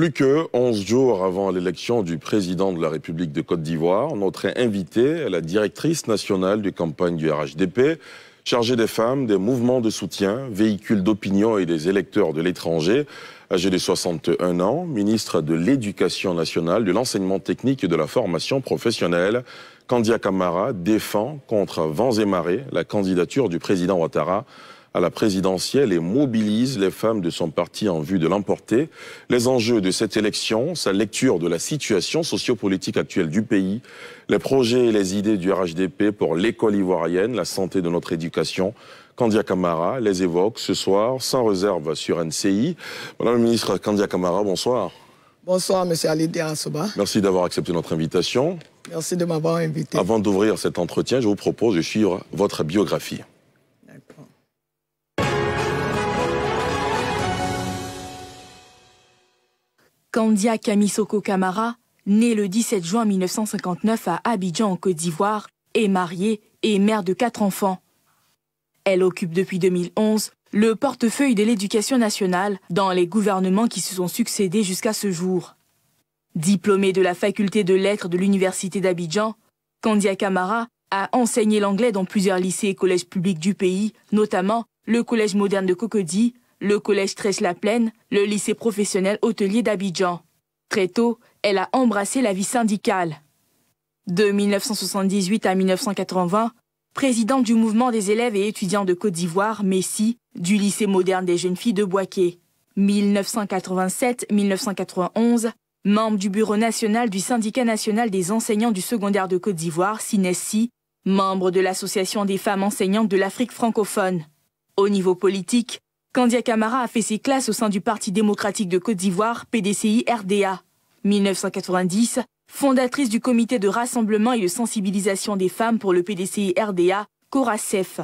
Plus que 11 jours avant l'élection du président de la République de Côte d'Ivoire, notre invitée, la directrice nationale des campagnes du RHDP, chargée des femmes, des mouvements de soutien, véhicules d'opinion et des électeurs de l'étranger, âgée de 61 ans, ministre de l'Éducation nationale, de l'enseignement technique et de la formation professionnelle, Candia Camara défend contre vents et marées la candidature du président Ouattara à la présidentielle et mobilise les femmes de son parti en vue de l'emporter. Les enjeux de cette élection, sa lecture de la situation sociopolitique actuelle du pays, les projets et les idées du RHDP pour l'école ivoirienne, la santé de notre éducation, Kandia Kamara les évoque ce soir sans réserve sur NCI. Madame la ministre Kandia Kamara, bonsoir. Bonsoir, monsieur Alidé Assoba. Merci d'avoir accepté notre invitation. Merci de m'avoir invité. Avant d'ouvrir cet entretien, je vous propose de suivre votre biographie. Kandia Kamisoko Kamara, née le 17 juin 1959 à Abidjan en Côte d'Ivoire, est mariée et mère de quatre enfants. Elle occupe depuis 2011 le portefeuille de l'éducation nationale dans les gouvernements qui se sont succédés jusqu'à ce jour. Diplômée de la faculté de lettres de l'université d'Abidjan, Kandia Kamara a enseigné l'anglais dans plusieurs lycées et collèges publics du pays, notamment le collège moderne de Cocody, le collège très la plaine le lycée professionnel hôtelier d'Abidjan. Très tôt, elle a embrassé la vie syndicale. De 1978 à 1980, présidente du mouvement des élèves et étudiants de Côte d'Ivoire, Messi, du lycée moderne des jeunes filles de Boaké. 1987-1991, membre du bureau national du syndicat national des enseignants du secondaire de Côte d'Ivoire, SINESSI, membre de l'association des femmes enseignantes de l'Afrique francophone. Au niveau politique, Kandia Camara a fait ses classes au sein du Parti démocratique de Côte d'Ivoire, PDCI-RDA. 1990, fondatrice du comité de rassemblement et de sensibilisation des femmes pour le PDCI-RDA, CORACEF.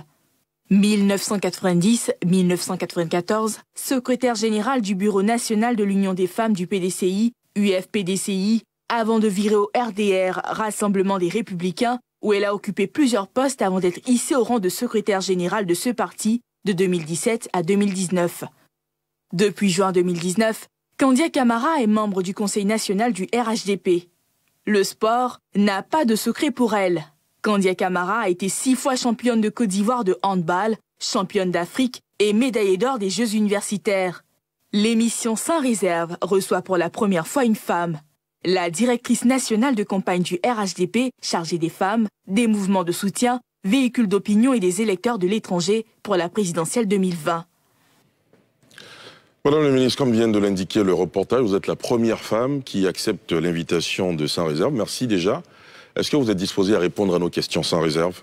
1990-1994, secrétaire générale du Bureau national de l'Union des femmes du PDCI, UFPDCI, avant de virer au RDR, Rassemblement des Républicains, où elle a occupé plusieurs postes avant d'être hissée au rang de secrétaire générale de ce parti de 2017 à 2019. Depuis juin 2019, Candia Camara est membre du Conseil national du RHDP. Le sport n'a pas de secret pour elle. Candia Camara a été six fois championne de Côte d'Ivoire de handball, championne d'Afrique et médaillée d'or des Jeux universitaires. L'émission Sans réserve reçoit pour la première fois une femme. La directrice nationale de campagne du RHDP, chargée des femmes, des mouvements de soutien véhicule d'opinion et des électeurs de l'étranger pour la présidentielle 2020. Madame la ministre, comme vient de l'indiquer le reportage, vous êtes la première femme qui accepte l'invitation de Sans Réserve. Merci déjà. Est-ce que vous êtes disposée à répondre à nos questions sans réserve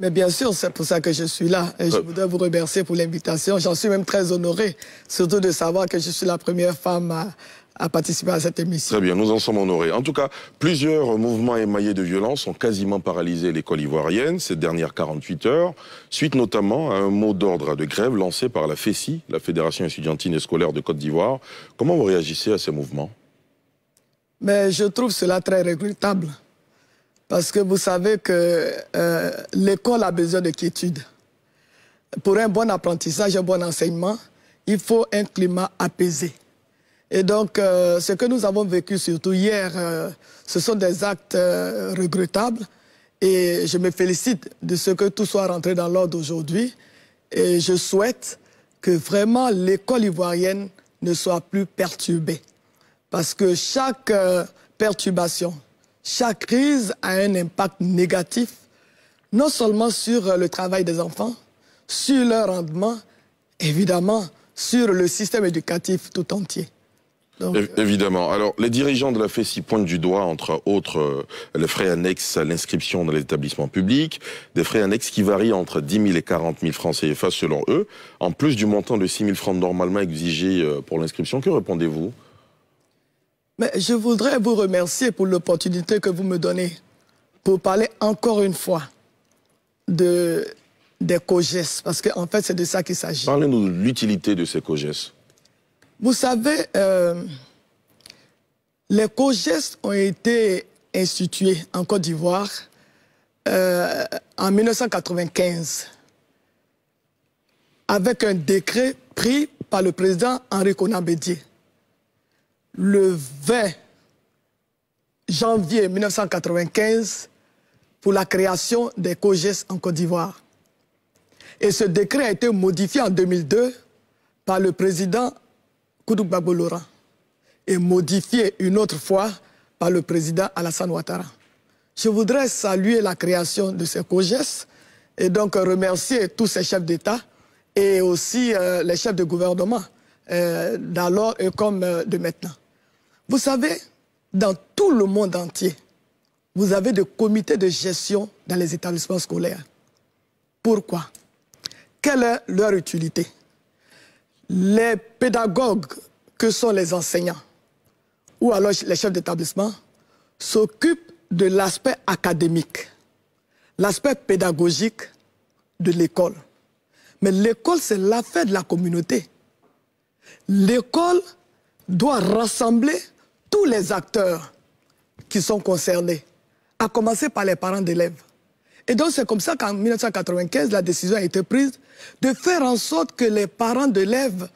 mais bien sûr, c'est pour ça que je suis là. Et je euh. voudrais vous remercier pour l'invitation. J'en suis même très honoré, surtout de savoir que je suis la première femme à, à participer à cette émission. Très bien, nous en sommes honorés. En tout cas, plusieurs mouvements émaillés de violence ont quasiment paralysé l'école ivoirienne ces dernières 48 heures, suite notamment à un mot d'ordre de grève lancé par la FESI, la Fédération étudiantine et scolaire de Côte d'Ivoire. Comment vous réagissez à ces mouvements Mais je trouve cela très regrettable. Parce que vous savez que euh, l'école a besoin de quiétude. Pour un bon apprentissage, un bon enseignement, il faut un climat apaisé. Et donc, euh, ce que nous avons vécu surtout hier, euh, ce sont des actes euh, regrettables. Et je me félicite de ce que tout soit rentré dans l'ordre aujourd'hui. Et je souhaite que vraiment l'école ivoirienne ne soit plus perturbée. Parce que chaque perturbation, chaque crise a un impact négatif, non seulement sur le travail des enfants, sur leur rendement, évidemment sur le système éducatif tout entier. Évidemment. Alors, les dirigeants de la FESI pointent du doigt, entre autres, euh, les frais annexes à l'inscription dans l'établissement public, des frais annexes qui varient entre 10 000 et 40 000 francs CFA selon eux, en plus du montant de 6 000 francs normalement exigé euh, pour l'inscription. Que répondez-vous Mais Je voudrais vous remercier pour l'opportunité que vous me donnez pour parler encore une fois de, des COGES, parce qu'en fait, c'est de ça qu'il s'agit. Parlez-nous de l'utilité de ces COGES. Vous savez, euh, les co-gestes ont été institués en Côte d'Ivoire euh, en 1995 avec un décret pris par le président Henri Conan Bédier. Le 20 janvier 1995, pour la création des COGES en Côte d'Ivoire. Et ce décret a été modifié en 2002 par le président Koudou Bagbolora est modifié une autre fois par le président Alassane Ouattara. Je voudrais saluer la création de ces COGES et donc remercier tous ces chefs d'État et aussi euh, les chefs de gouvernement euh, d'alors et comme euh, de maintenant. Vous savez, dans tout le monde entier, vous avez des comités de gestion dans les établissements scolaires. Pourquoi Quelle est leur utilité les pédagogues que sont les enseignants ou alors les chefs d'établissement s'occupent de l'aspect académique, l'aspect pédagogique de l'école. Mais l'école, c'est l'affaire de la communauté. L'école doit rassembler tous les acteurs qui sont concernés, à commencer par les parents d'élèves. Et donc c'est comme ça qu'en 1995, la décision a été prise de faire en sorte que les parents d'élèves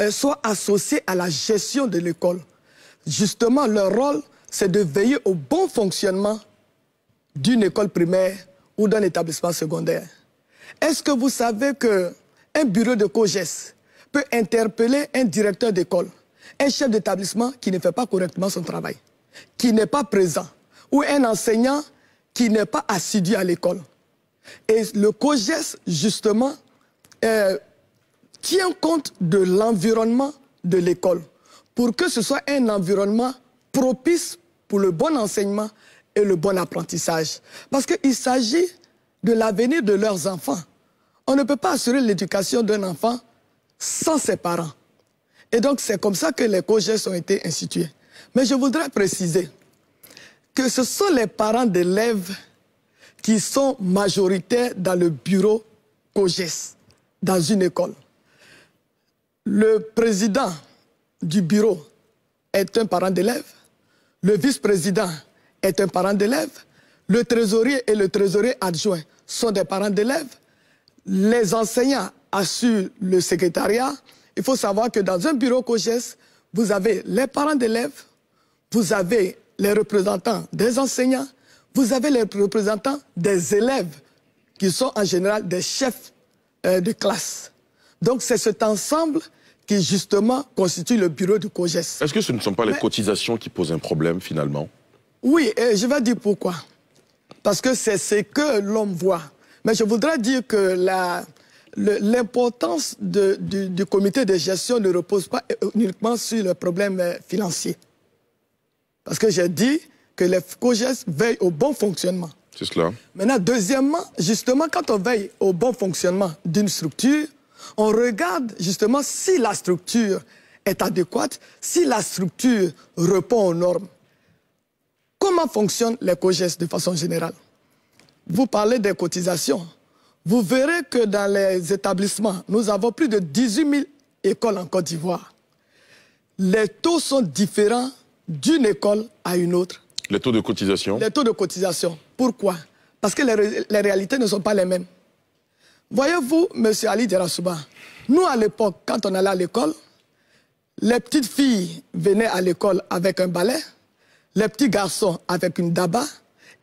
euh, soient associés à la gestion de l'école. Justement, leur rôle, c'est de veiller au bon fonctionnement d'une école primaire ou d'un établissement secondaire. Est-ce que vous savez qu'un bureau de COGES peut interpeller un directeur d'école, un chef d'établissement qui ne fait pas correctement son travail, qui n'est pas présent, ou un enseignant qui n'est pas assidu à l'école. Et le COGES, justement, euh, tient compte de l'environnement de l'école pour que ce soit un environnement propice pour le bon enseignement et le bon apprentissage. Parce qu'il s'agit de l'avenir de leurs enfants. On ne peut pas assurer l'éducation d'un enfant sans ses parents. Et donc, c'est comme ça que les COGES ont été institués. Mais je voudrais préciser que ce sont les parents d'élèves qui sont majoritaires dans le bureau COGES, dans une école. Le président du bureau est un parent d'élève, le vice-président est un parent d'élève, le trésorier et le trésorier adjoint sont des parents d'élèves, les enseignants assurent le secrétariat. Il faut savoir que dans un bureau COGES, vous avez les parents d'élèves, vous avez les représentants des enseignants, vous avez les représentants des élèves, qui sont en général des chefs euh, de classe. Donc c'est cet ensemble qui justement constitue le bureau du COGES. Est-ce que ce ne sont pas les cotisations qui posent un problème finalement Oui, je vais dire pourquoi. Parce que c'est ce que l'homme voit. Mais je voudrais dire que l'importance du, comité de gestion ne repose pas euh, uniquement sur le problème euh, financier. Parce que j'ai dit que les COGES veillent au bon fonctionnement. C'est cela. Maintenant, deuxièmement, justement, quand on veille au bon fonctionnement d'une structure, on regarde justement si la structure est adéquate, si la structure répond aux normes. Comment fonctionnent les COGES de façon générale Vous parlez des cotisations. Vous verrez que dans les établissements, nous avons plus de 18 000 écoles en Côte d'Ivoire. Les taux sont différents d'une école à une autre. Les taux de cotisation Les taux de cotisation. Pourquoi Parce que les, réalités ne sont pas les mêmes. Voyez-vous, M. Ali Derasouba. nous à l'époque, quand on allait à l'école, les petites filles venaient à l'école avec un balai, les petits garçons avec une daba,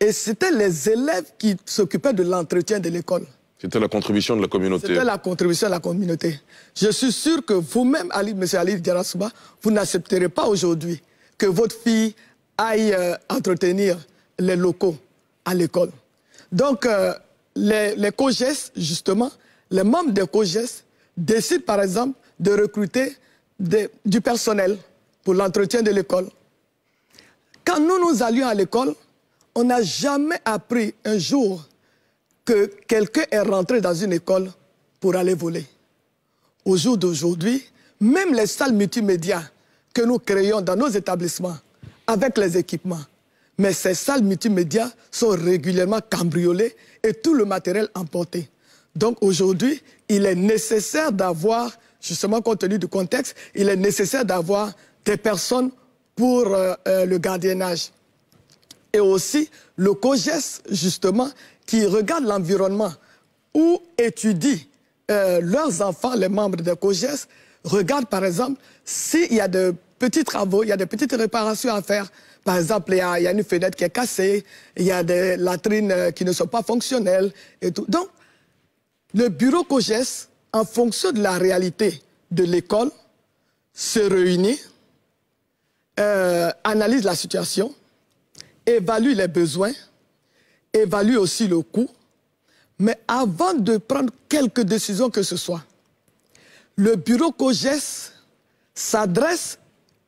et c'était les élèves qui s'occupaient de l'entretien de l'école. C'était la contribution de la communauté. C'était la contribution de la communauté. Je suis sûr que vous-même, Ali, M. Ali Diarasuba, vous n'accepterez pas aujourd'hui que votre fille aille euh, entretenir les locaux à l'école. Donc, euh, les, les COGES, justement, les membres des COGES décident, par exemple, de recruter du personnel pour l'entretien de l'école. Quand nous, nous allions à l'école, on n'a jamais appris un jour que quelqu'un est rentré dans une école pour aller voler. Au jour d'aujourd'hui, même les salles multimédias que nous créons dans nos établissements, avec les équipements. Mais ces salles multimédia sont régulièrement cambriolées et tout le matériel emporté. Donc aujourd'hui, il est nécessaire d'avoir, justement compte tenu du contexte, il est nécessaire d'avoir des personnes pour euh, euh, le gardiennage. Et aussi le COGES, justement, qui regarde l'environnement ou étudie euh, leurs enfants, les membres de COGES, regardent par exemple s'il y a de petits travaux, il y a de petites réparations à faire. Par exemple, il y, a, il y a une fenêtre qui est cassée, il y a des latrines euh, qui ne sont pas fonctionnelles et tout. Donc, le bureau COGES, en fonction de la réalité de l'école, se réunit, euh, analyse la situation, évalue les besoins, évalue aussi le coût mais avant de prendre quelque décision que ce soit, le bureau COGES s'adresse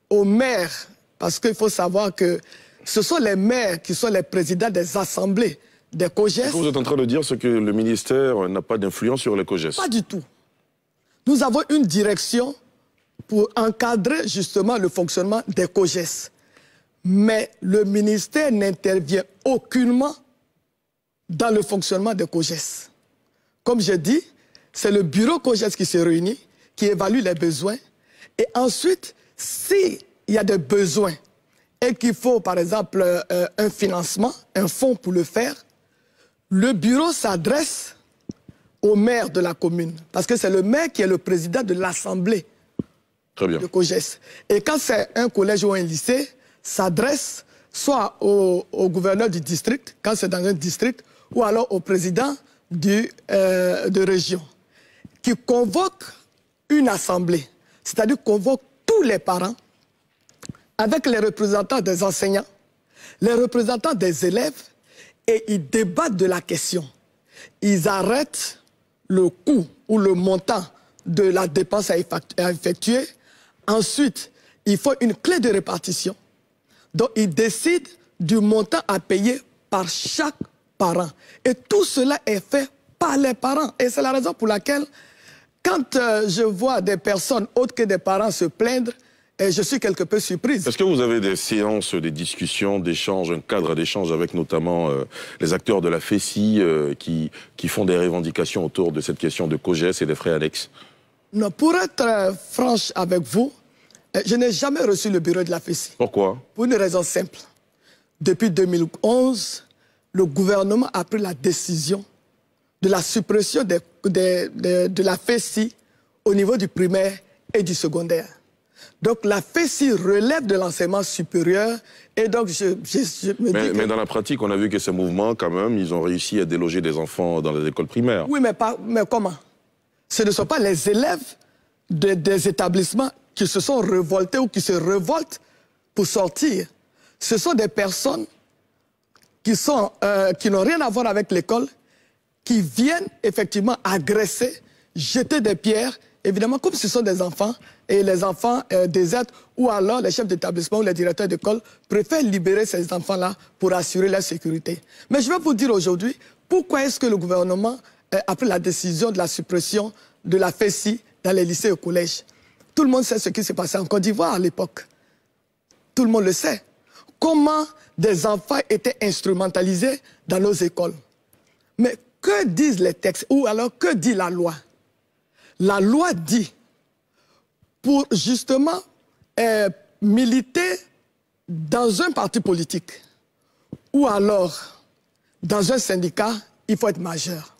aux maires, parce qu'il faut savoir que ce sont les maires qui sont les présidents des assemblées des COGES. Vous êtes en train de dire ce que le ministère n'a pas d'influence sur les COGES Pas du tout. Nous avons une direction pour encadrer justement le fonctionnement des COGES. Mais le ministère n'intervient aucunement dans le fonctionnement de COGES. Comme je dis, c'est le bureau COGES qui se réunit, qui évalue les besoins. Et ensuite, s'il y a des besoins et qu'il faut, par exemple, euh, un financement, un fonds pour le faire, le bureau s'adresse au maire de la commune, parce que c'est le maire qui est le président de l'Assemblée de COGES. Et quand c'est un collège ou un lycée, s'adresse soit au, gouverneur du district, quand c'est dans un district, ou alors au président du, euh, de région, qui convoque une assemblée, c'est-à-dire convoque tous les parents avec les représentants des enseignants, les représentants des élèves, et ils débattent de la question. Ils arrêtent le coût ou le montant de la dépense à effectuer. Ensuite, il faut une clé de répartition. Donc, ils décident du montant à payer par chaque parents. Et tout cela est fait par les parents. Et c'est la raison pour laquelle, quand euh, je vois des personnes autres que des parents se plaindre, et je suis quelque peu surprise. Est-ce que vous avez des séances, des discussions, d'échanges, un cadre d'échange avec notamment euh, les acteurs de la FESI euh, qui, qui font des revendications autour de cette question de COGES et des frais annexes Non, pour être franche avec vous, je n'ai jamais reçu le bureau de la FESI. Pourquoi Pour une raison simple. Depuis 2011, le gouvernement a pris la décision de la suppression de, la FESI au niveau du primaire et du secondaire. Donc la FESI relève de l'enseignement supérieur et donc je, me mais, dis mais dans la pratique, on a vu que ces mouvements, quand même, ils ont réussi à déloger des enfants dans les écoles primaires. Oui, mais, comment Ce ne sont pas les élèves des établissements qui se sont révoltés ou qui se révoltent pour sortir. Ce sont des personnes qui sont euh, qui n'ont rien à voir avec l'école, qui viennent effectivement agresser, jeter des pierres, évidemment comme ce sont des enfants et les enfants euh, désertent ou alors les chefs d'établissement ou les directeurs d'école préfèrent libérer ces enfants-là pour assurer leur sécurité. Mais je vais vous dire aujourd'hui pourquoi est-ce que le gouvernement euh, a pris la décision de la suppression de la FESI dans les lycées et collèges. Tout le monde sait ce qui s'est passé en Côte d'Ivoire à l'époque. Tout le monde le sait. Comment des enfants étaient instrumentalisés dans nos écoles. Mais que disent les textes ou alors que dit la loi La loi dit pour justement euh, militer dans un parti politique ou alors dans un syndicat, il faut être majeur.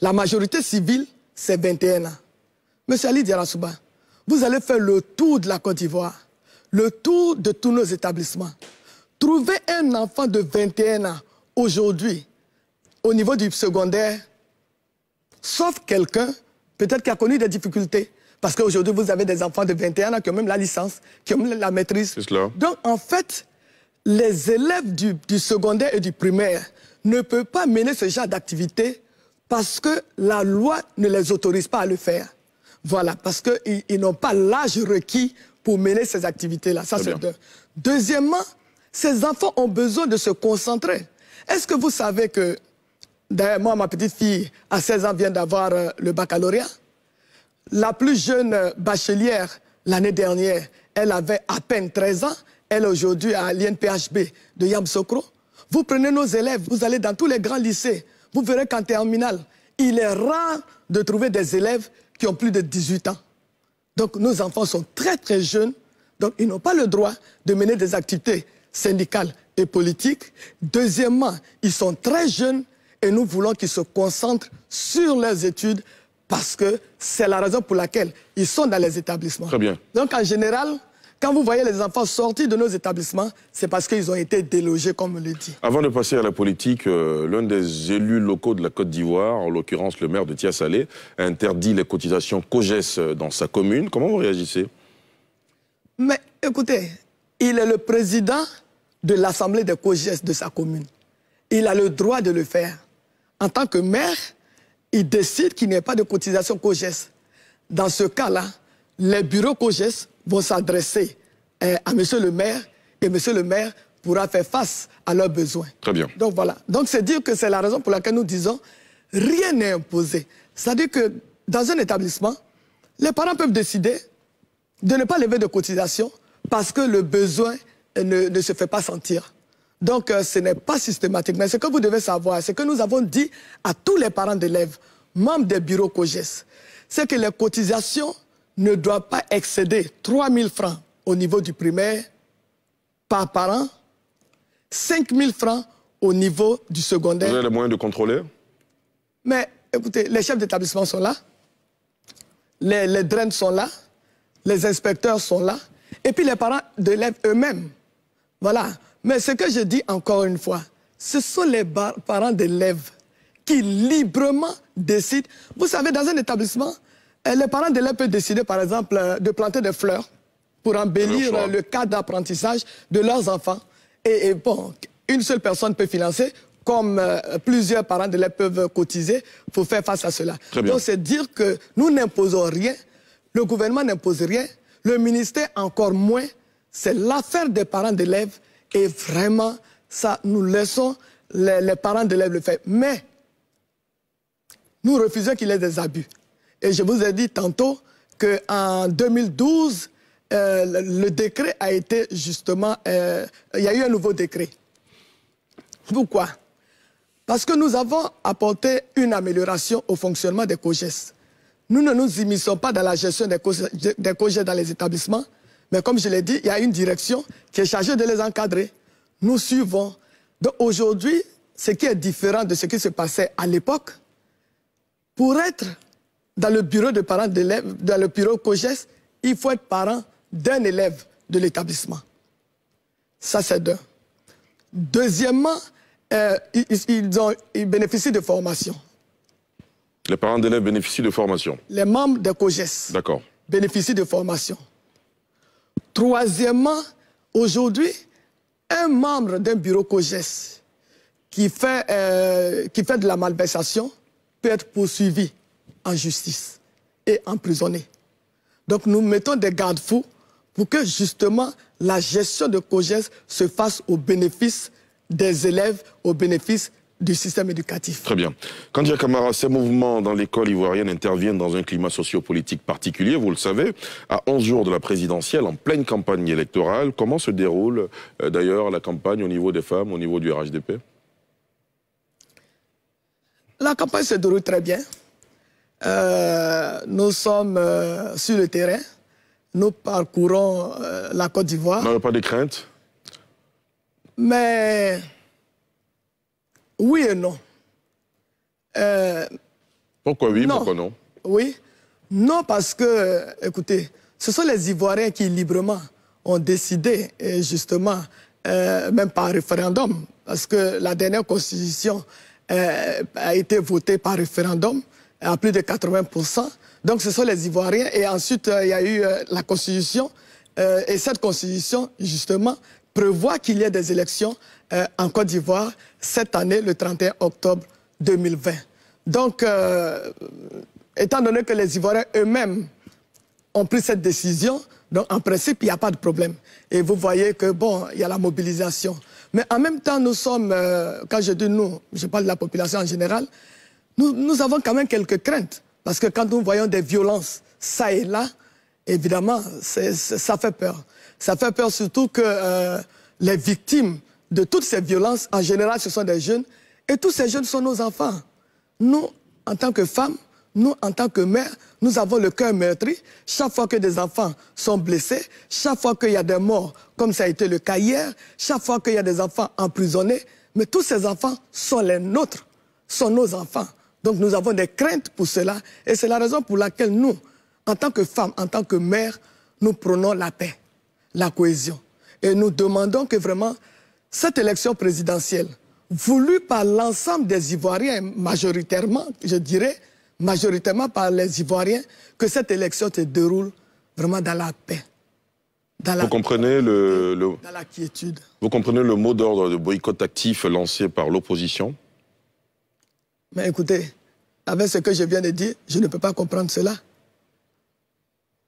La majorité civile, c'est 21 ans. Monsieur Ali Diarasouba, vous allez faire le tour de la Côte d'Ivoire, le tour de tous nos établissements. Trouver un enfant de 21 ans aujourd'hui au niveau du secondaire, sauf quelqu'un peut-être qui a connu des difficultés. Parce qu'aujourd'hui, vous avez des enfants de 21 ans qui ont même la licence, qui ont même la maîtrise. Donc, en fait, les élèves du, secondaire et du primaire ne peuvent pas mener ce genre d'activité parce que la loi ne les autorise pas à le faire. Voilà, parce qu'ils n'ont pas l'âge requis pour mener ces activités-là. Ça, c'est Deuxièmement, ces enfants ont besoin de se concentrer. Est-ce que vous savez que, d'ailleurs, moi, ma petite fille, à 16 ans, vient d'avoir euh, le baccalauréat La plus jeune euh, bachelière, l'année dernière, elle avait à peine 13 ans. Elle, aujourd'hui, à l'INPHB de Yamsokro. Vous prenez nos élèves, vous allez dans tous les grands lycées. Vous verrez qu'en terminale, il est rare de trouver des élèves qui ont plus de 18 ans. Donc, nos enfants sont très, très jeunes. Donc, ils n'ont pas le droit de mener des activités syndicales et politique. Deuxièmement, ils sont très jeunes et nous voulons qu'ils se concentrent sur leurs études parce que c'est la raison pour laquelle ils sont dans les établissements. Très bien. Donc en général, quand vous voyez les enfants sortis de nos établissements, c'est parce qu'ils ont été délogés, comme on le dit. Avant de passer à la politique, euh, l'un des élus locaux de la Côte d'Ivoire, en l'occurrence le maire de Tiassalé, a interdit les cotisations COGES euh, dans sa commune. Comment vous réagissez Mais écoutez, il est le président de l'Assemblée des COGES de sa commune. Il a le droit de le faire. En tant que maire, il décide qu'il n'y ait pas de cotisation COGES. Dans ce cas-là, les bureaux COGES vont s'adresser eh, à monsieur le maire et monsieur le maire pourra faire face à leurs besoins. Très bien. Donc voilà. Donc c'est dire que c'est la raison pour laquelle nous disons rien n'est imposé. C'est-à-dire que dans un établissement, les parents peuvent décider de ne pas lever de cotisation parce que le besoin ne, se fait pas sentir. Donc, euh, ce n'est pas systématique. Mais ce que vous devez savoir, c'est que nous avons dit à tous les parents d'élèves, membres des bureaux COGES, c'est que les cotisations ne doivent pas excéder 3 000 francs au niveau du primaire par parent, 5 000 francs au niveau du secondaire. Vous avez les moyens de contrôler Mais écoutez, les chefs d'établissement sont là, les, les drains sont là, les inspecteurs sont là, et puis les parents d'élèves eux-mêmes voilà. Mais ce que je dis encore une fois, ce sont les parents d'élèves qui librement décident. Vous savez, dans un établissement, euh, les parents d'élèves peuvent décider, par exemple, euh, de planter des fleurs pour embellir le, euh, cadre d'apprentissage de leurs enfants. Et, bon, une seule personne peut financer, comme plusieurs parents d'élèves peuvent cotiser pour faire face à cela. Donc, c'est dire que nous n'imposons rien, le gouvernement n'impose rien, le ministère encore moins c'est l'affaire des parents d'élèves et vraiment, ça, nous laissons les, parents d'élèves le faire. Mais nous refusons qu'il y ait des abus. Et je vous ai dit tantôt qu'en 2012, euh, le décret a été justement... Euh, il y a eu un nouveau décret. Pourquoi Parce que nous avons apporté une amélioration au fonctionnement des COGES. Nous ne nous immisçons pas dans la gestion des COGES dans les établissements, mais comme je l'ai dit, il y a une direction qui est chargée de les encadrer. Nous suivons. Donc aujourd'hui, ce qui est différent de ce qui se passait à l'époque, pour être dans le bureau de parents d'élèves, dans le bureau COGES, il faut être parent d'un élève de l'établissement. Ça, c'est d'un. Deuxièmement, euh, ils, ont, ils bénéficient de formation. Les parents d'élèves bénéficient de formation. Les membres de COGES D'accord. bénéficient de formation. Troisièmement, aujourd'hui, un membre d'un bureau COGES euh, qui fait, de la malversation peut être poursuivi en justice et emprisonné. Donc nous mettons des garde-fous pour que justement la gestion de COGES se fasse au bénéfice des élèves, au bénéfice du système éducatif. Très bien. Kandia Kamara, ces mouvements dans l'école ivoirienne interviennent dans un climat sociopolitique particulier, vous le savez, à 11 jours de la présidentielle, en pleine campagne électorale. Comment se déroule euh, d'ailleurs la campagne au niveau des femmes, au niveau du RHDP La campagne se déroule très bien. Euh, nous sommes euh, sur le terrain. Nous parcourons la Côte d'Ivoire. Vous n'avez pas de crainte Mais oui et non. Euh, pourquoi oui, pourquoi non Oui. Non, parce que, écoutez, ce sont les Ivoiriens qui librement ont décidé, justement, euh, même par référendum, parce que la dernière constitution euh, a été votée par référendum à plus de 80%. Donc ce sont les Ivoiriens. Et ensuite, il y a eu la constitution. et cette constitution, justement, prévoit qu'il y ait des élections euh, en Côte d'Ivoire cette année, le 31 octobre 2020. Donc, euh, étant donné que les Ivoiriens eux-mêmes ont pris cette décision, donc en principe, il n'y a pas de problème. Et vous voyez que, bon, il y a la mobilisation. Mais en même temps, nous sommes, euh, quand je dis nous, je parle de la population en général, nous, avons quand même quelques craintes. Parce que quand nous voyons des violences ça et là, évidemment, ça fait peur. Ça fait peur surtout que euh, les victimes de toutes ces violences, en général, ce sont des jeunes. Et tous ces jeunes sont nos enfants. Nous, en tant que femmes, nous, en tant que mères, nous avons le cœur meurtri. Chaque fois que des enfants sont blessés, chaque fois qu'il y a des morts, comme ça a été le cas hier, chaque fois qu'il y a des enfants emprisonnés, mais tous ces enfants sont les nôtres, sont nos enfants. Donc nous avons des craintes pour cela. Et c'est la raison pour laquelle nous, en tant que femmes, en tant que mères, nous prenons la paix la cohésion. Et nous demandons que vraiment cette élection présidentielle, voulue par l'ensemble des Ivoiriens, majoritairement, je dirais, majoritairement par les Ivoiriens, que cette élection se déroule vraiment dans la paix. Dans la vous comprenez le, le, dans la quiétude. Vous comprenez le mot d'ordre de boycott actif lancé par l'opposition Mais écoutez, avec ce que je viens de dire, je ne peux pas comprendre cela.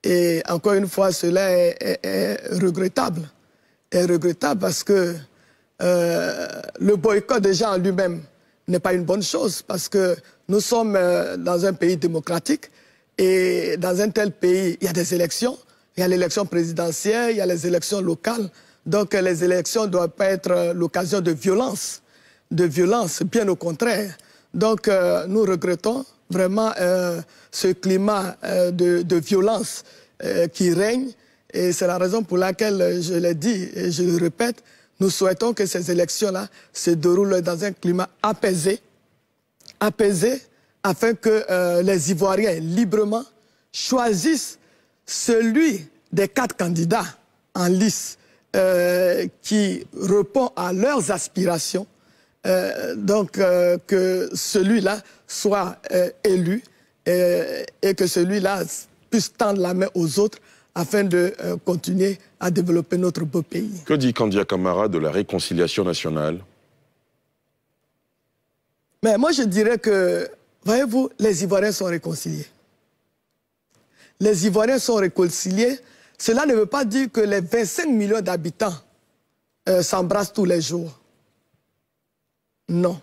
Et encore une fois, cela est, regrettable. Est regrettable parce que euh, le boycott déjà en lui-même n'est pas une bonne chose parce que nous sommes euh, dans un pays démocratique et dans un tel pays, il y a des élections. Il y a l'élection présidentielle, il y a les élections locales. Donc les élections ne doivent pas être euh, l'occasion de violence, de violence, bien au contraire. Donc nous regrettons vraiment euh, ce climat euh, de, violence euh, qui règne. Et c'est la raison pour laquelle je l'ai dit et je le répète, nous souhaitons que ces élections-là se déroulent dans un climat apaisé, apaisé, afin que les Ivoiriens librement choisissent celui des quatre candidats en lice qui répond à leurs aspirations euh, donc euh, que celui-là soit euh, élu et, que celui-là puisse tendre la main aux autres afin de continuer à développer notre beau pays. Que dit Candia Camara de la réconciliation nationale Mais moi je dirais que, voyez-vous, les Ivoiriens sont réconciliés. Les Ivoiriens sont réconciliés. Cela ne veut pas dire que les 25 millions d'habitants s'embrassent tous les jours. Non.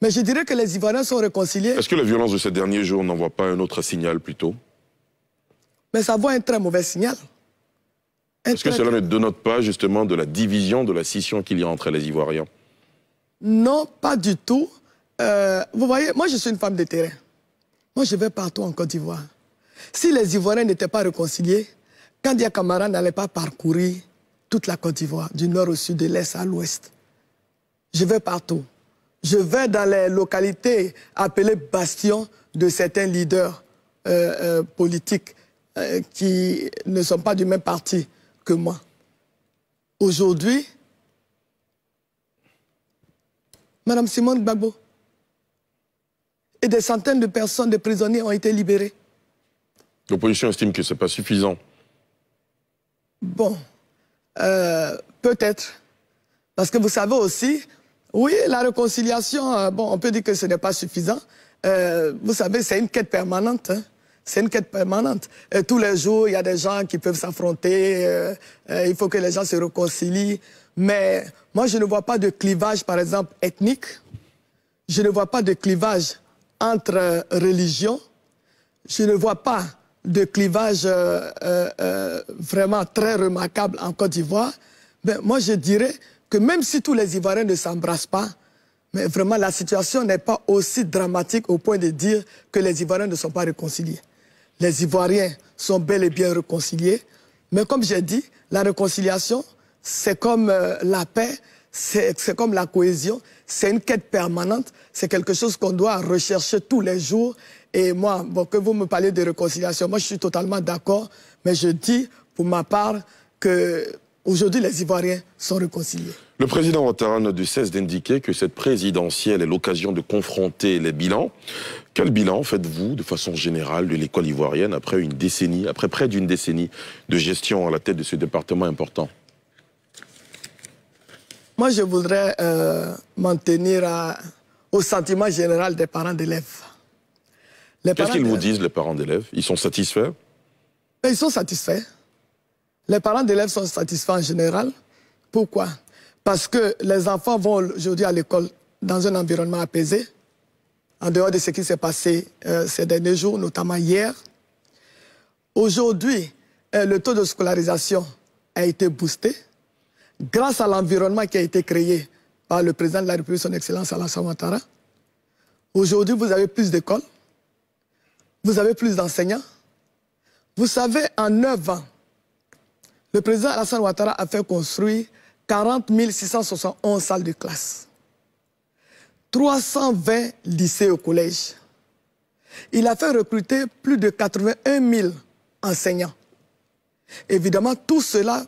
Mais je dirais que les Ivoiriens sont réconciliés. Est-ce que la violence de ces derniers jours n'envoie pas un autre signal plutôt Mais ça voit un très mauvais signal. Est-ce que cela ne dénote pas justement de la division, de la scission qu'il y a entre les Ivoiriens Non, pas du tout. Euh, vous voyez, moi je suis une femme de terrain. Moi je vais partout en Côte d'Ivoire. Si les Ivoiriens n'étaient pas réconciliés, Candia Camara n'allait pas parcourir toute la Côte d'Ivoire, du nord au sud, de l'est à l'ouest. Je vais partout. Je vais dans les localités appelées bastions de certains leaders euh, euh, politiques euh, qui ne sont pas du même parti que moi. Aujourd'hui, Madame Simone Gbagbo et des centaines de personnes, de prisonniers ont été libérés. L'opposition estime que ce n'est pas suffisant. Bon, peut-être. Parce que vous savez aussi, oui, la réconciliation, euh, bon, on peut dire que ce n'est pas suffisant. Euh, vous savez, c'est une quête permanente. Hein. C'est une quête permanente. Euh, tous les jours, il y a des gens qui peuvent s'affronter. il faut que les gens se réconcilient. Mais moi, je ne vois pas de clivage, par exemple, ethnique. Je ne vois pas de clivage entre religions. Je ne vois pas de clivage vraiment très remarquable en Côte d'Ivoire. Mais ben, moi, je dirais, que même si tous les Ivoiriens ne s'embrassent pas, mais vraiment la situation n'est pas aussi dramatique au point de dire que les Ivoiriens ne sont pas réconciliés. Les Ivoiriens sont bel et bien réconciliés, mais comme j'ai dit, la réconciliation, c'est comme euh, la paix, c'est comme la cohésion, c'est une quête permanente, c'est quelque chose qu'on doit rechercher tous les jours. Et moi, bon, que vous me parlez de réconciliation, moi je suis totalement d'accord, mais je dis pour ma part que Aujourd'hui, les Ivoiriens sont réconciliés. Le président Ouattara ne cesse d'indiquer que cette présidentielle est l'occasion de confronter les bilans. Quel bilan faites-vous de façon générale de l'école ivoirienne après une décennie, après près d'une décennie de gestion à la tête de ce département important Moi, je voudrais euh, m'en tenir au sentiment général des parents d'élèves. Qu'est-ce qu'ils vous disent, les parents d'élèves Ils sont satisfaits ben, Ils sont satisfaits. Les parents d'élèves sont satisfaits en général. Pourquoi Parce que les enfants vont aujourd'hui à l'école dans un environnement apaisé, en dehors de ce qui s'est passé euh, ces derniers jours, notamment hier. Aujourd'hui, euh, le taux de scolarisation a été boosté grâce à l'environnement qui a été créé par le président de la République, son Excellence Alassane Ouattara. Aujourd'hui, vous avez plus d'écoles, vous avez plus d'enseignants. Vous savez, en neuf ans, le président Alassane Ouattara a fait construire 40 671 salles de classe, 320 lycées au collège. Il a fait recruter plus de 81 000 enseignants. Évidemment, tout cela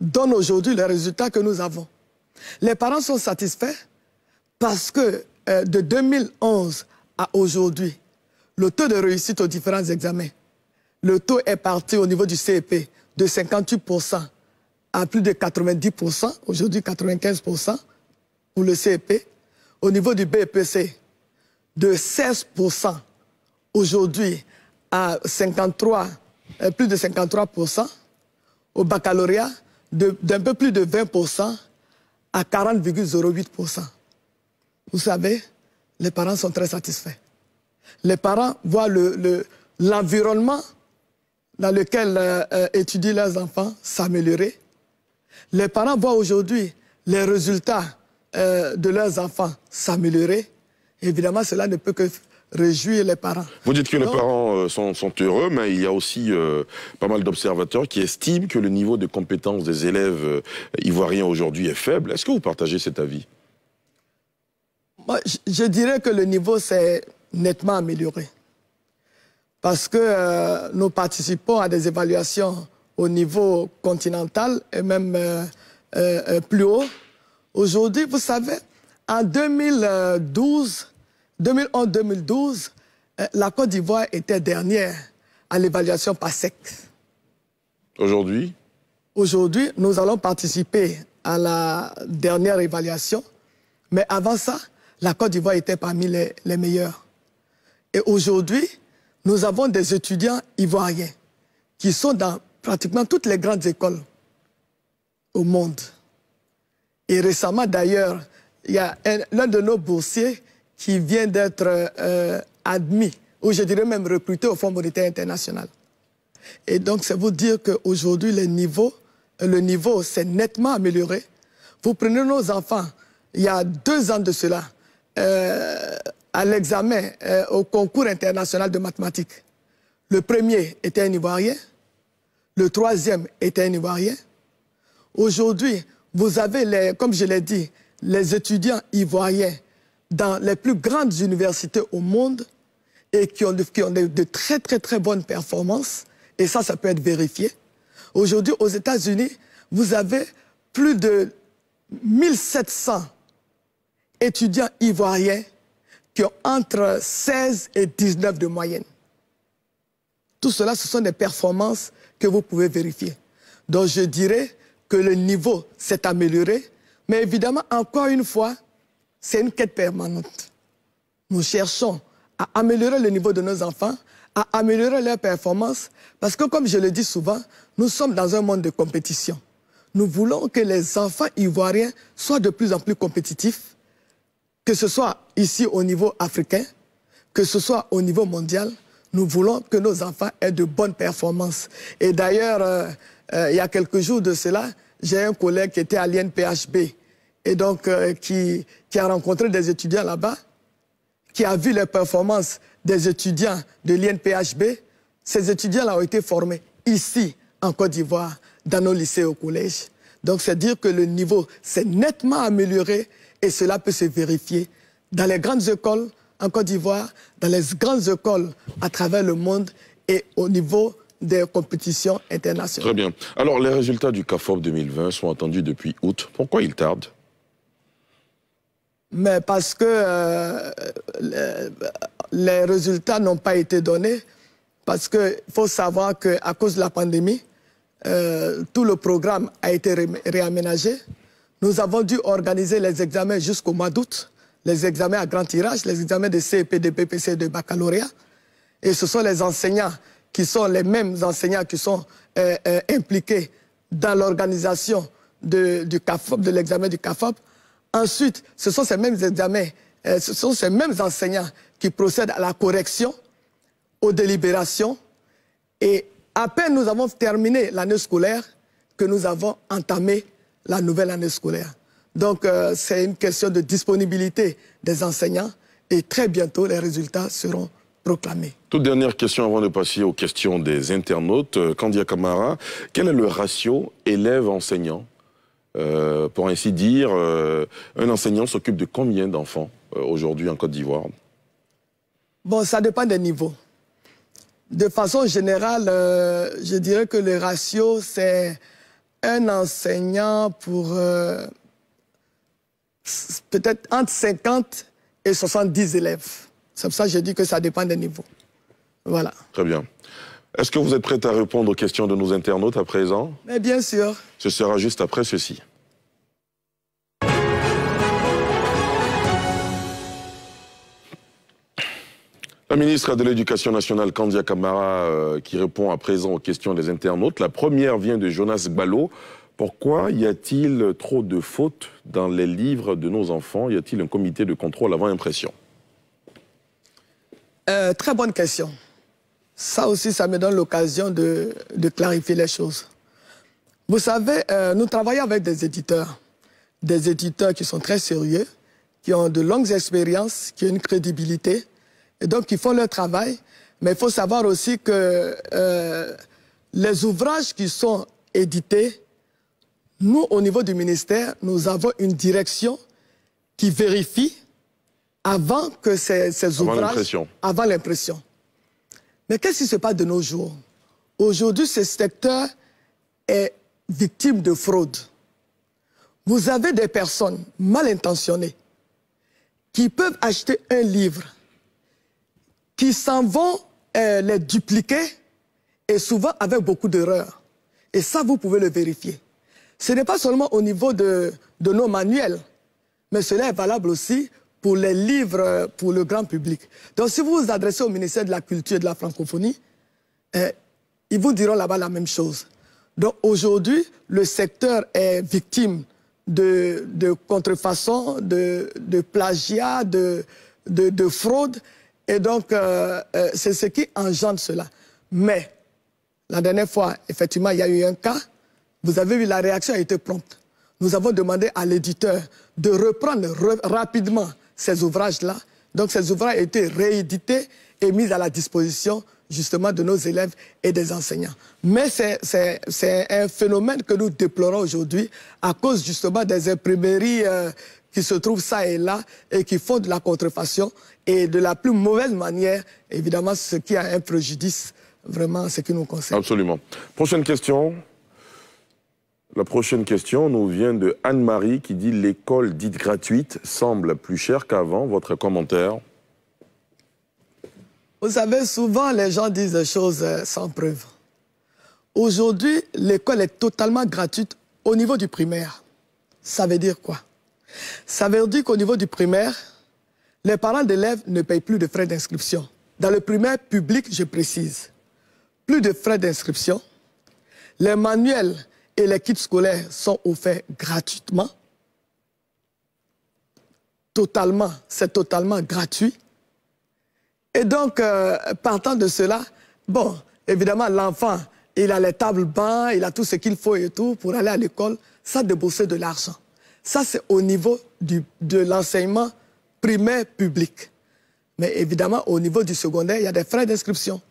donne aujourd'hui les résultats que nous avons. Les parents sont satisfaits parce que euh, de 2011 à aujourd'hui, le taux de réussite aux différents examens, le taux est parti au niveau du CEP de 58% à plus de 90%, aujourd'hui 95% pour le CEP. Au niveau du BEPC, de 16% aujourd'hui à 53, euh, plus de 53%. Au baccalauréat, d'un peu plus de 20% à 40,08%. Vous savez, les parents sont très satisfaits. Les parents voient l'environnement le, dans lequel euh, euh, étudient leurs enfants s'améliorer. Les parents voient aujourd'hui les résultats euh, de leurs enfants s'améliorer. Évidemment, cela ne peut que réjouir les parents. Vous dites que les parents sont, heureux, mais il y a aussi pas mal d'observateurs qui estiment que le niveau de compétence des élèves ivoiriens aujourd'hui est faible. Est-ce que vous partagez cet avis je dirais que le niveau s'est nettement amélioré parce que euh, nous participons à des évaluations au niveau continental et même euh, euh, plus haut. Aujourd'hui, vous savez, en 2012, 2011-2012, la Côte d'Ivoire était dernière à l'évaluation PASEC. Aujourd'hui Aujourd'hui, nous allons participer à la dernière évaluation. Mais avant ça, la Côte d'Ivoire était parmi les, les meilleurs. Et aujourd'hui, nous avons des étudiants ivoiriens qui sont dans pratiquement toutes les grandes écoles au monde. Et récemment, d'ailleurs, il y a l'un de nos boursiers qui vient d'être euh, admis, ou je dirais même recruté au Fonds monétaire international. Et donc, c'est vous dire qu'aujourd'hui, le niveau, le niveau s'est nettement amélioré. Vous prenez nos enfants, il y a deux ans de cela, euh, à l'examen euh, au concours international de mathématiques. Le premier était un Ivoirien, le troisième était un Ivoirien. Aujourd'hui, vous avez, comme je l'ai dit, les étudiants ivoiriens dans les plus grandes universités au monde et qui ont, de, de très, très, très bonnes performances. Et ça, ça peut être vérifié. Aujourd'hui, aux États-Unis, vous avez plus de 1700 étudiants ivoiriens qui ont entre 16 et 19 de moyenne. Tout cela, ce sont des performances que vous pouvez vérifier. Donc je dirais que le niveau s'est amélioré, mais évidemment, encore une fois, c'est une quête permanente. Nous cherchons à améliorer le niveau de nos enfants, à améliorer leurs performances, parce que comme je le dis souvent, nous sommes dans un monde de compétition. Nous voulons que les enfants ivoiriens soient de plus en plus compétitifs, que ce soit ici au niveau africain, que ce soit au niveau mondial, nous voulons que nos enfants aient de bonnes performances. Et d'ailleurs, euh, euh, il y a quelques jours de cela, j'ai un collègue qui était à l'INPHB et donc euh, qui, a rencontré des étudiants là-bas, qui a vu les performances des étudiants de l'INPHB. Ces étudiants-là ont été formés ici, en Côte d'Ivoire, dans nos lycées et au collège. Donc, c'est dire que le niveau s'est nettement amélioré et cela peut se vérifier dans les grandes écoles en Côte d'Ivoire, dans les grandes écoles à travers le monde et au niveau des compétitions internationales. Très bien. Alors, les résultats du CAFOP 2020 sont attendus depuis août. Pourquoi ils tardent Mais parce que euh, les, résultats n'ont pas été donnés. Parce qu'il faut savoir qu'à cause de la pandémie, euh, tout le programme a été réaménagé. Nous avons dû organiser les examens jusqu'au mois d'août, les examens à grand tirage, les examens de CEP, de PPC, de baccalauréat. Et ce sont les enseignants qui sont les mêmes enseignants qui sont euh, euh, impliqués dans l'organisation de, l'examen du CAFOP. Ensuite, ce sont ces mêmes examens, euh, ce sont ces mêmes enseignants qui procèdent à la correction, aux délibérations. Et à peine nous avons terminé l'année scolaire que nous avons entamé la nouvelle année scolaire. Donc, euh, c'est une question de disponibilité des enseignants et très bientôt, les résultats seront proclamés. Toute dernière question avant de passer aux questions des internautes. Euh, Candia Camara, quel est le ratio élève-enseignant euh, Pour ainsi dire, un enseignant s'occupe de combien d'enfants aujourd'hui en Côte d'Ivoire Bon, ça dépend des niveaux. De façon générale, je dirais que le ratio, c'est un enseignant pour euh, peut-être entre 50 et 70 élèves. C'est pour ça que je que ça dépend des niveaux. Voilà. Très bien. Est-ce que vous êtes prête à répondre aux questions de nos internautes à présent Mais Bien sûr. Ce sera juste après ceci. Le ministre de l'Éducation nationale, Kandia Kamara, euh, qui répond à présent aux questions des internautes. La première vient de Jonas Ballot. Pourquoi y a-t-il trop de fautes dans les livres de nos enfants Y a-t-il un comité de contrôle avant impression euh, Très bonne question. Ça aussi, ça me donne l'occasion de, clarifier les choses. Vous savez, euh, nous travaillons avec des éditeurs, des éditeurs qui sont très sérieux, qui ont de longues expériences, qui ont une crédibilité, et donc, ils font leur travail. Mais il faut savoir aussi que euh, les ouvrages qui sont édités, nous, au niveau du ministère, nous avons une direction qui vérifie avant que ces, ces ouvrages... Avant l'impression. Mais qu'est-ce qui se passe de nos jours Aujourd'hui, ce secteur est victime de fraude. Vous avez des personnes mal intentionnées qui peuvent acheter un livre qui s'en vont euh, les dupliquer et souvent avec beaucoup d'erreurs. Et ça, vous pouvez le vérifier. Ce n'est pas seulement au niveau de, de nos manuels, mais cela est valable aussi pour les livres pour le grand public. Donc si vous vous adressez au ministère de la Culture et de la Francophonie, euh, ils vous diront là-bas la même chose. Donc aujourd'hui, le secteur est victime de, de contrefaçon, de, de plagiat, de, de, de fraude. Et donc, euh, euh, c'est ce qui engendre cela. Mais, la dernière fois, effectivement, il y a eu un cas. Vous avez vu, la réaction a été prompte. Nous avons demandé à l'éditeur de reprendre rapidement ces ouvrages-là. Donc, ces ouvrages ont été réédités et mis à la disposition justement de nos élèves et des enseignants. Mais c'est un phénomène que nous déplorons aujourd'hui à cause justement des imprimeries euh, qui se trouvent ça et là et qui font de la contrefaçon et de la plus mauvaise manière, évidemment, ce qui a un préjudice vraiment ce qui nous concerne. Absolument. Prochaine question. La prochaine question nous vient de Anne-Marie qui dit l'école dite gratuite semble plus chère qu'avant. Votre commentaire Vous savez, souvent les gens disent des choses euh, sans preuve. Aujourd'hui, l'école est totalement gratuite au niveau du primaire. Ça veut dire quoi ça veut dire qu'au niveau du primaire, les parents d'élèves ne payent plus de frais d'inscription. Dans le primaire public, je précise, plus de frais d'inscription. Les manuels et les kits scolaires sont offerts gratuitement. Totalement, c'est totalement gratuit. Et donc, euh, partant de cela, bon, évidemment, l'enfant, il a les tables bancs, il a tout ce qu'il faut et tout pour aller à l'école, ça débourser de l'argent. Ça, c'est au niveau de l'enseignement primaire public. Mais évidemment, au niveau du secondaire, il y a des frais d'inscription.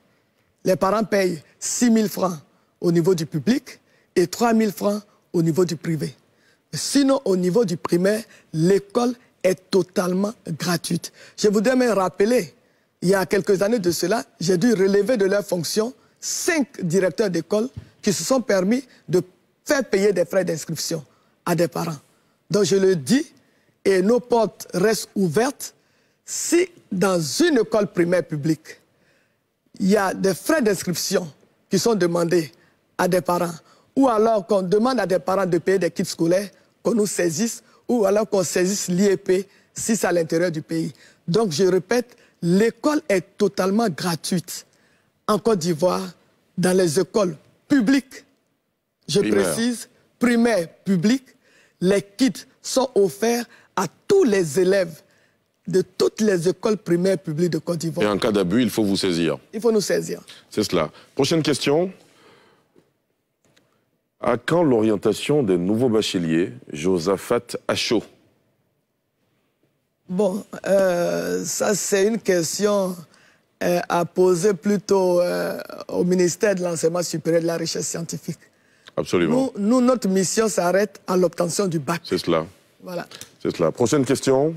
Les parents payent 6 000 francs au niveau du public et 3 000 francs au niveau du privé. sinon, au niveau du primaire, l'école est totalement gratuite. Je voudrais même rappeler, il y a quelques années de cela, j'ai dû relever de leur fonction cinq directeurs d'école qui se sont permis de faire payer des frais d'inscription à des parents. Donc je le dis, et nos portes restent ouvertes si dans une école primaire publique, il y a des frais d'inscription qui sont demandés à des parents, ou alors qu'on demande à des parents de payer des kits scolaires, qu'on nous saisisse, ou alors qu'on saisisse l'IEP si c'est à l'intérieur du pays. Donc je répète, l'école est totalement gratuite en Côte d'Ivoire, dans les écoles publiques, je précise, primaires publiques, les kits sont offerts à tous les élèves de toutes les écoles primaires publiques de Côte d'Ivoire. Et en cas d'abus, il faut vous saisir. Il faut nous saisir. C'est cela. Prochaine question. À quand l'orientation des nouveaux bacheliers, Josaphat Achot Bon, euh, ça c'est une question euh, à poser plutôt euh, au ministère de l'enseignement supérieur et de la recherche scientifique. Absolument. Nous, notre mission s'arrête à l'obtention du bac. C'est cela. Voilà. C'est cela. Prochaine question.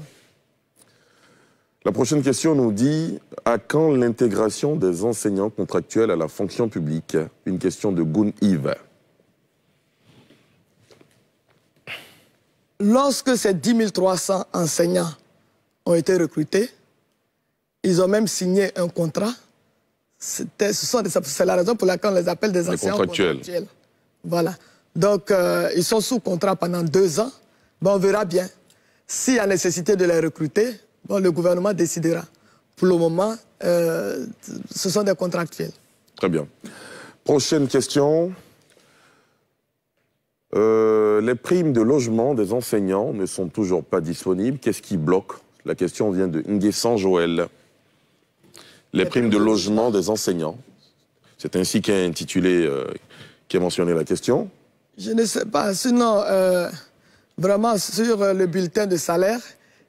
La prochaine question nous dit à quand l'intégration des enseignants contractuels à la fonction publique Une question de Goun Yves. Lorsque ces 10 300 enseignants ont été recrutés, ils ont même signé un contrat. C'est la raison pour laquelle on les appelle des enseignants contractuels. Voilà. Donc, euh, ils sont sous contrat pendant deux ans. on verra bien. S'il y a nécessité de les recruter, le gouvernement décidera. Pour le moment, euh, ce sont des contractuels. Très bien. Prochaine question. Euh, les primes de logement des enseignants ne sont toujours pas disponibles. Qu'est-ce qui bloque La question vient de Nguessan Joël. Les, primes, de logement des enseignants. C'est ainsi qu'est intitulé qui a mentionné la question Je ne sais pas. Sinon, euh, vraiment, sur le bulletin de salaire,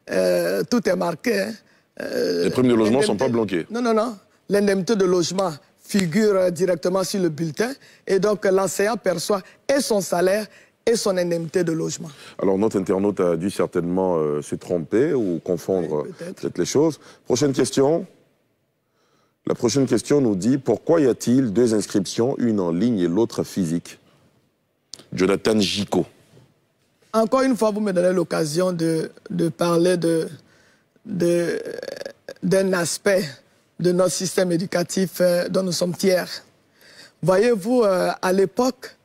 euh, tout est marqué. Hein. Euh, les primes de logement ne sont pas bloquées Non, non, non. L'indemnité de logement figure directement sur le bulletin. Et donc, l'enseignant perçoit et son salaire et son indemnité de logement. Alors, notre internaute a dû certainement se tromper ou confondre peut-être les choses. Prochaine question la prochaine question nous dit Pourquoi y a-t-il deux inscriptions, une en ligne et l'autre physique Jonathan Gico. Encore une fois, vous me donnez l'occasion de, parler d'un aspect de notre système éducatif euh, dont nous sommes tiers. Voyez-vous, euh, à l'époque,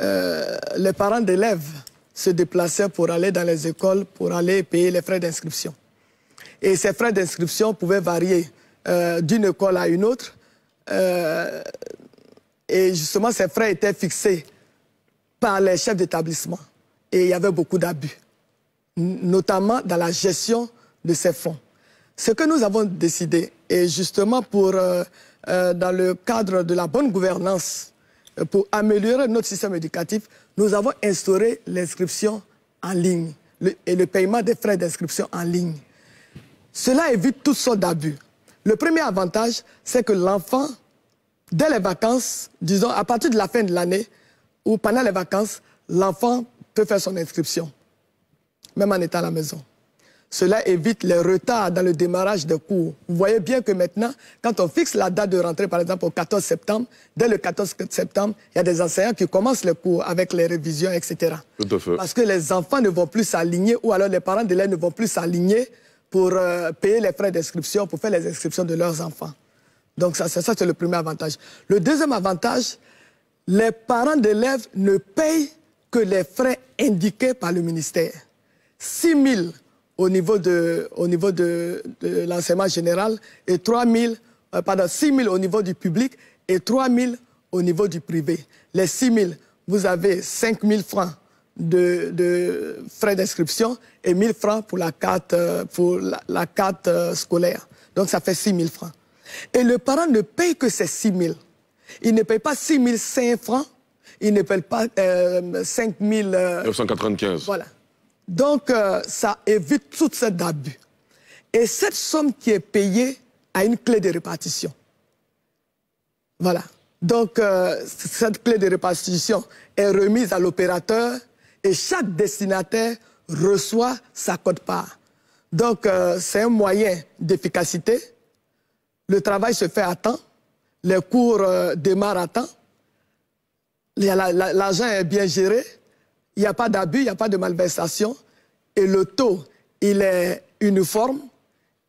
euh, les parents d'élèves se déplaçaient pour aller dans les écoles, pour aller payer les frais d'inscription. Et ces frais d'inscription pouvaient varier euh, d'une école à une autre. Euh, et justement, ces frais étaient fixés par les chefs d'établissement. Et il y avait beaucoup d'abus, notamment dans la gestion de ces fonds. Ce que nous avons décidé, et justement pour, euh, dans le cadre de la bonne gouvernance, pour améliorer notre système éducatif, nous avons instauré l'inscription en ligne et le paiement des frais d'inscription en ligne. Cela évite tout sortes d'abus. Le premier avantage, c'est que l'enfant, dès les vacances, disons à partir de la fin de l'année ou pendant les vacances, l'enfant peut faire son inscription, même en étant à la maison. Cela évite les retards dans le démarrage des cours. Vous voyez bien que maintenant, quand on fixe la date de rentrée, par exemple, au 14 septembre, dès le 14 septembre, il y a des enseignants qui commencent les cours avec les révisions, etc. Tout Parce que les enfants ne vont plus s'aligner ou alors les parents de l'aide ne vont plus s'aligner pour euh, payer les frais d'inscription, pour faire les inscriptions de leurs enfants. Donc ça, ça c'est le premier avantage. Le deuxième avantage, les parents d'élèves ne payent que les frais indiqués par le ministère. 6 000 au niveau de, au niveau de, de l'enseignement général et 3 000, euh, pardon, 6 000 au niveau du public et 3 000 au niveau du privé. Les 6 000, vous avez 5 000 francs de, frais d'inscription et 1000 francs pour la carte, euh, pour la, carte euh, scolaire. Donc ça fait 6000 francs. Et le parent ne paye que ces 6000 Il ne paye pas 6 francs, il ne paye pas euh, euh Voilà. Donc ça évite tout cet abus. Et cette somme qui est payée a une clé de répartition. Voilà. Donc cette clé de répartition est remise à l'opérateur et chaque destinataire reçoit sa cote-part. Donc, euh, c'est un moyen d'efficacité. Le travail se fait à temps. Les cours euh, démarrent à temps. L'argent est bien géré. Il n'y a pas d'abus, il n'y a pas de malversation. Et le taux, il est uniforme.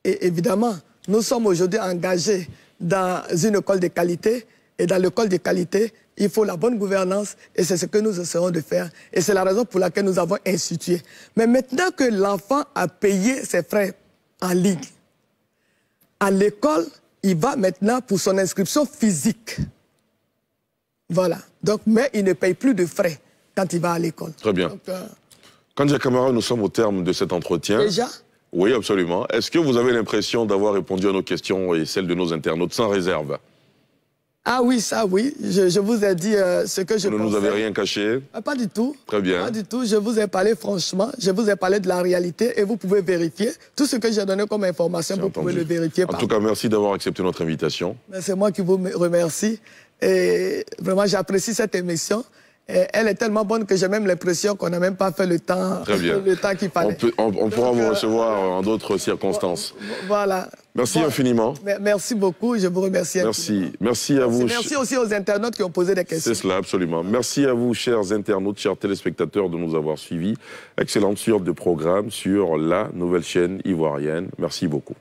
Et évidemment, nous sommes aujourd'hui engagés dans une école de qualité. Et dans l'école de qualité, il faut la bonne gouvernance et c'est ce que nous essaierons de faire. Et c'est la raison pour laquelle nous avons institué. Mais maintenant que l'enfant a payé ses frais en ligne, à l'école, il va maintenant pour son inscription physique. Voilà. Donc, mais il ne paye plus de frais quand il va à l'école. Très bien. Euh, Kandia Quand nous sommes au terme de cet entretien. Déjà Oui, absolument. Est-ce que vous avez l'impression d'avoir répondu à nos questions et celles de nos internautes sans réserve ah oui, ça oui. Je, vous ai dit euh, ce que je vous Vous ne nous avez rien caché ah, Pas du tout. Très bien. Pas du tout. Je vous ai parlé franchement. Je vous ai parlé de la réalité et vous pouvez vérifier. Tout ce que j'ai donné comme information, vous pouvez le vérifier. En tout cas, merci d'avoir accepté notre invitation. C'est moi qui vous remercie. Et vraiment, j'apprécie cette émission elle est tellement bonne que j'ai même l'impression qu'on n'a même pas fait le temps, temps qu'il fallait. On, pourra vous euh, recevoir en d'autres circonstances. Voilà. Merci infiniment. Merci beaucoup. Je vous remercie. Merci. Merci à vous. Merci aussi aux internautes qui ont posé des questions. C'est cela, absolument. Merci à vous, chers internautes, chers téléspectateurs, de nous avoir suivis. Excellente suite de programme sur la nouvelle chaîne ivoirienne. Merci beaucoup.